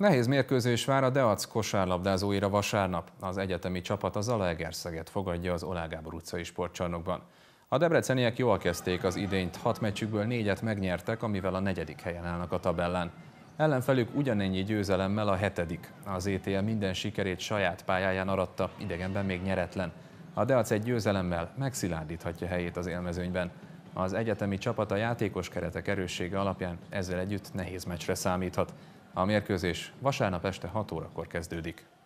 Nehéz mérkőzés vár a Deac kosárlabdázóira vasárnap. Az egyetemi csapat az Zalaegerszeget fogadja az Olá Gábor utcai sportcsarnokban. A debreceniek jól kezdték az idényt, hat meccsükből négyet megnyertek, amivel a negyedik helyen állnak a tabellán. Ellenfelük ugyanennyi győzelemmel a hetedik. Az ETL minden sikerét saját pályáján aratta, idegenben még nyeretlen. A Deac egy győzelemmel megszilárdíthatja helyét az élmezőnyben. Az egyetemi csapat a játékos keretek erőssége alapján ezzel együtt nehéz meccsre számíthat. A mérkőzés vasárnap este 6 órakor kezdődik.